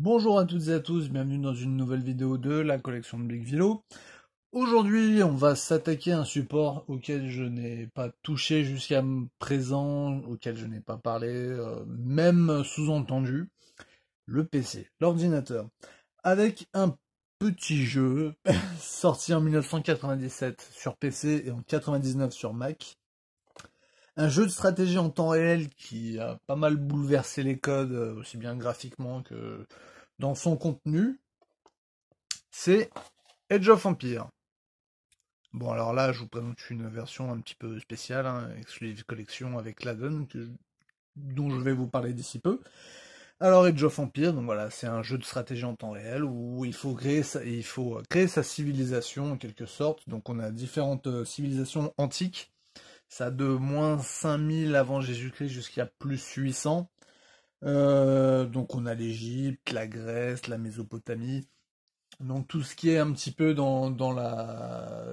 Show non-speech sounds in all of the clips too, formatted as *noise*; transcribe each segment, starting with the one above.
Bonjour à toutes et à tous, bienvenue dans une nouvelle vidéo de la collection de Big Vilo. Aujourd'hui, on va s'attaquer à un support auquel je n'ai pas touché jusqu'à présent, auquel je n'ai pas parlé, euh, même sous-entendu, le PC, l'ordinateur. Avec un petit jeu *laughs* sorti en 1997 sur PC et en 99 sur Mac, un jeu de stratégie en temps réel qui a pas mal bouleversé les codes, euh, aussi bien graphiquement que dans son contenu, c'est Edge of Empire. Bon, alors là, je vous présente une version un petit peu spéciale, hein, exclusive collection avec l'addon e dont je vais vous parler d'ici peu. Alors Edge of Empire, donc voilà, c'est un jeu de stratégie en temps réel où il faut créer il faut créer sa civilisation en quelque sorte. Donc on a différentes euh, civilisations antiques ça de moins 5000 avant Jésus-Christ jusqu'à plus 800. Euh, donc on a l'Égypte, la Grèce, la Mésopotamie, donc tout ce qui est un petit peu dans, dans la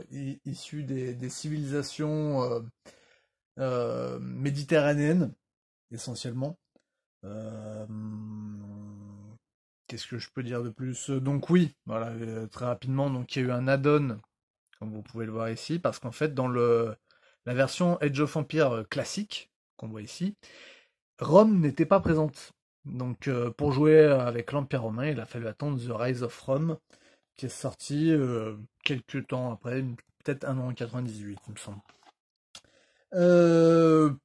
issue des, des civilisations euh, euh, méditerranéennes essentiellement. Qu'est-ce que je peux dire de plus Donc oui, voilà très rapidement. Donc il y a eu un add comme vous pouvez le voir ici, parce qu'en fait dans le la version Edge of Empire euh, classique, qu'on voit ici, Rome n'était pas présente. Donc euh, pour jouer avec l'Empire romain, il a fallu attendre The Rise of Rome, qui est sorti euh, quelques temps après, peut-être un an en 98, il me semble.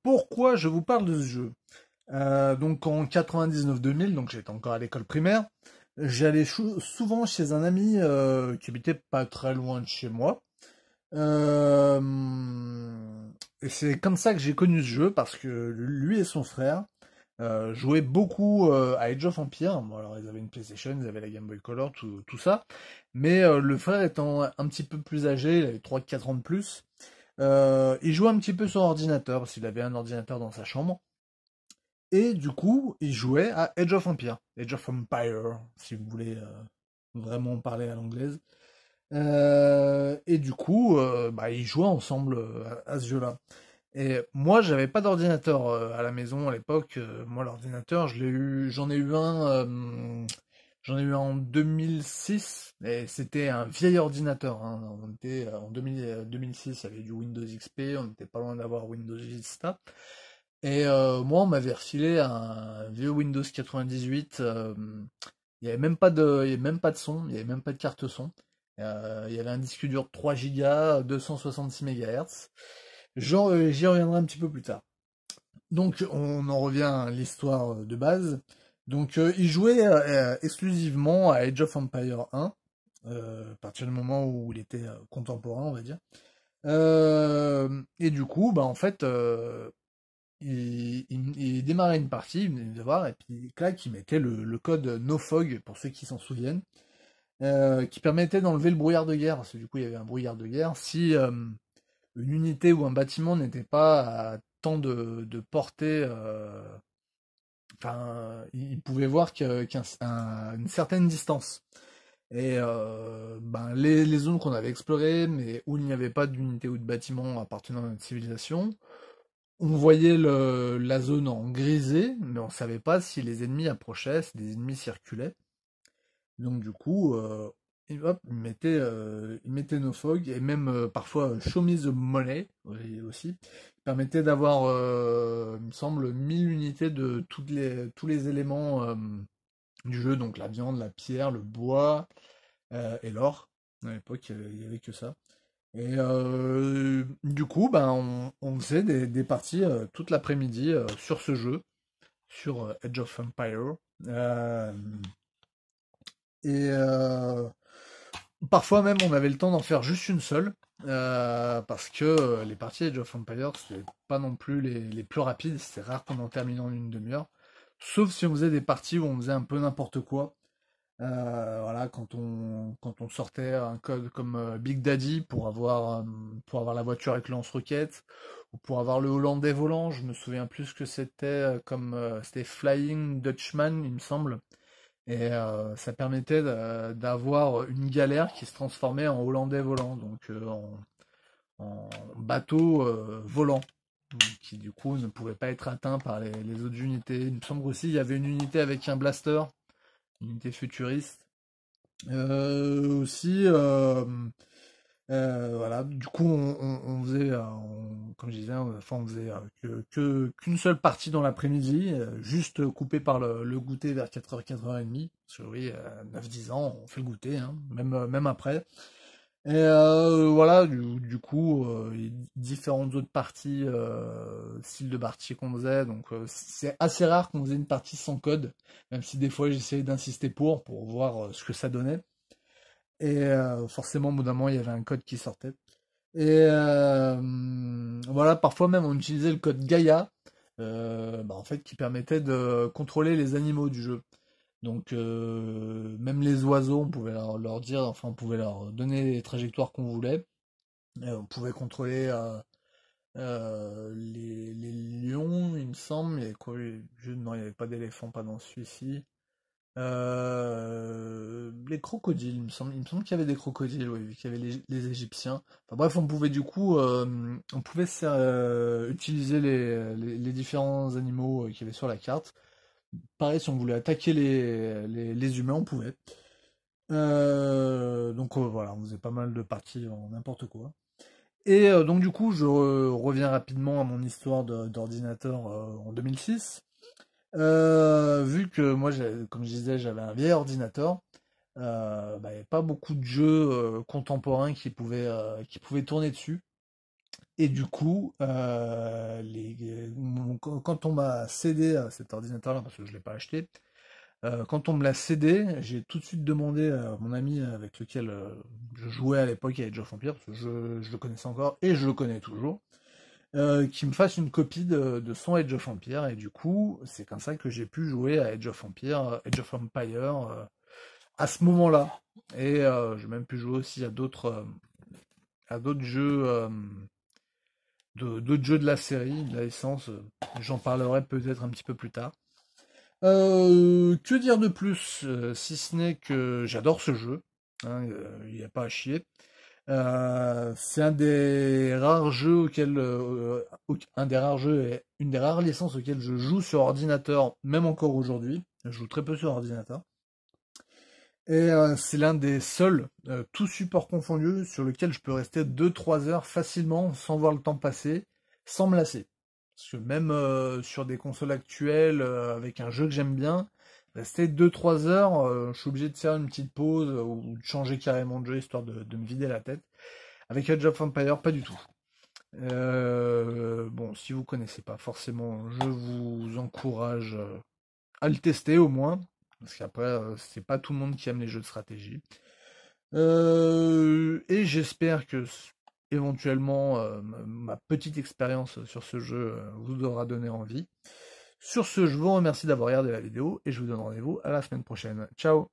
pourquoi je vous parle de ce jeu Donc en 99-2000, donc j'étais encore à l'école primaire, j'allais souvent chez un ami qui habitait pas très loin de chez moi, euh, et c'est comme ça que j'ai connu ce jeu parce que lui et son frère euh, jouaient beaucoup euh, à Age of Empire. Bon, alors ils avaient une PlayStation, ils avaient la Game Boy Color, tout, tout ça. Mais le frère étant un petit peu plus âgé, il avait 3-4 ans de plus, il jouait un petit peu sur ordinateur parce qu'il avait un ordinateur dans sa chambre. Et du coup, il jouait à Age of Empire, Age of Empire, si vous voulez vraiment parler à l'anglaise et du coup, euh, bah, ils jouaient ensemble euh, à, ce jeu-là. Et moi, j'avais pas d'ordinateur euh, à la maison à l'époque. moi, l'ordinateur, je l'ai eu, j'en ai eu un, j'en ai eu en 2006. Et c'était un vieil ordinateur. Hein. On était en 2006, il y avait du Windows XP. On n'était pas loin d'avoir Windows Vista. Et moi, on m'avait refilé un vieux Windows 98. il n'y avait même pas de, avait même pas de son, il n'y avait même pas de carte son. Euh, il y avait un disque dur de 3 Go, 266 MHz. J'y reviendrai un petit peu plus tard. Donc on en revient à l'histoire euh, de base. Donc euh, il jouait exclusivement à Age of Empire 1, à partir du moment où il était contemporain, on va dire. et du coup, bah en fait, il, démarrait une partie, il venait de voir, et puis clac, il mettait le, le code NoFog, pour ceux qui s'en souviennent. Euh, qui permettait d'enlever le brouillard de guerre. Parce que du coup, il y avait un brouillard de guerre. Si euh, une unité ou un bâtiment n'était pas à tant de, de portée, euh, enfin, il pouvait voir qu'une certaine distance. Et ben, les, zones qu'on avait explorées, mais où il n'y avait pas d'unité ou de bâtiment appartenant à notre civilisation, on voyait la zone en grisé, mais on ne savait pas si les ennemis approchaient, si des ennemis circulaient. Donc du coup, euh, mettaient euh, il mettait, nos fogs et même euh, parfois euh, chemise de mollet aussi. Il permettait d'avoir, il me semble, 1000 unités de toutes les, tous les éléments du jeu, donc la viande, la pierre, le bois et l'or. À l'époque, il n'y avait que ça. Et du coup, ben, on, faisait des, des parties toute l'après-midi sur ce jeu, sur Edge of Empire. Et euh, parfois même, on avait le temps d'en faire juste une seule. Euh, parce que euh, les parties Age of Empires, c'était pas non plus les, les plus rapides. C'était rare qu'on en termine en une demi-heure. Sauf si on faisait des parties où on faisait un peu n'importe quoi. voilà, quand on, quand on sortait un code comme Big Daddy pour avoir, pour avoir la voiture avec lance-roquette, ou pour avoir le Hollandais volant, je me souviens plus que c'était comme c'était Flying Dutchman, il me semble. Et euh, ça permettait d'avoir une galère qui se transformait en hollandais volant, donc euh, en, bateau euh, volant, qui du coup ne pouvait pas être atteint par les, autres unités. Il me semble aussi qu'il y avait une unité avec un blaster, une unité futuriste. aussi, euh, voilà, du coup, on, faisait, euh, comme je disais, hein, enfin, on faisait euh, qu'une que, seule partie dans l'après-midi, juste coupée par le, goûter vers 4h, 4h30. Parce que oui, 9-10 ans, on fait le goûter, hein, même, même après. Et voilà, du, coup, différentes autres parties, style de partie qu'on faisait. Donc, c'est assez rare qu'on faisait une partie sans code, même si des fois j'essayais d'insister pour, pour voir ce que ça donnait. Et euh, forcément, au bout d'un moment, il y avait un code qui sortait. Et euh, voilà, parfois même on utilisait le code Gaia, euh, bah, en fait, qui permettait de contrôler les animaux du jeu. Donc même les oiseaux, on pouvait leur, dire, enfin on pouvait leur donner les trajectoires qu'on voulait. on pouvait contrôler les, lions, il me semble. je, non, il n'y avait pas d'éléphant, pas dans celui-ci. Euh, les crocodiles, il me semble, semble qu'il y avait des crocodiles, oui, vu qu'il y avait les, Égyptiens. bref, on pouvait du coup, euh, on pouvait euh, utiliser les, différents animaux qui y sur la carte. Pareil, si on voulait attaquer les, humains, on pouvait. donc voilà, on faisait pas mal de parties n'importe quoi. Et donc du coup, je reviens rapidement à mon histoire d'ordinateur en 2006 moi, comme je disais, j'avais un vieil ordinateur. Euh, bah, pas beaucoup de jeux euh, contemporains qui pouvaient, euh, qui pouvaient tourner dessus. Et du coup, quand on m'a cédé cet ordinateur-là, parce que je ne l'ai pas acheté, quand on me l'a cédé, j'ai tout de suite demandé à mon ami avec lequel je jouais à l'époque à Age of Empires, parce que je, le connaissais encore et je le connais toujours, euh, qui me fasse une copie de, son Age of Empire. Et du coup, c'est comme ça que j'ai pu jouer à Age of Empire, euh, of euh, à ce moment-là. Et j'ai même pu jouer aussi à d'autres à d'autres jeux d'autres jeux de la série, de la essence, J'en parlerai peut-être un petit peu plus tard. que dire de plus, si ce n'est que j'adore ce jeu, hein, il n'y a pas à chier. Euh, c'est un des rares jeux auxquels, euh, un des rares jeux et une des rares licences auxquelles je joue sur ordinateur, même encore aujourd'hui. Je joue très peu sur ordinateur. Et euh, c'est l'un des seuls, tout support confondu, sur lequel je peux rester 2-3 heures facilement sans voir le temps passer, sans me lasser. Parce que même sur des consoles actuelles, avec un jeu que j'aime bien, Rester 2-3 heures, euh, je suis obligé de faire une petite pause ou de changer carrément de jeu histoire de, me vider la tête. Avec Age of Empires pas du tout. Euh, bon, si vous connaissez pas forcément, je vous encourage euh, à le tester au moins, parce qu'après, c'est pas tout le monde qui aime les jeux de stratégie. et j'espère que éventuellement ma petite expérience sur ce jeu vous aura donné envie. Sur ce, je vous remercie d'avoir regardé la vidéo et je vous donne rendez-vous à la semaine prochaine. Ciao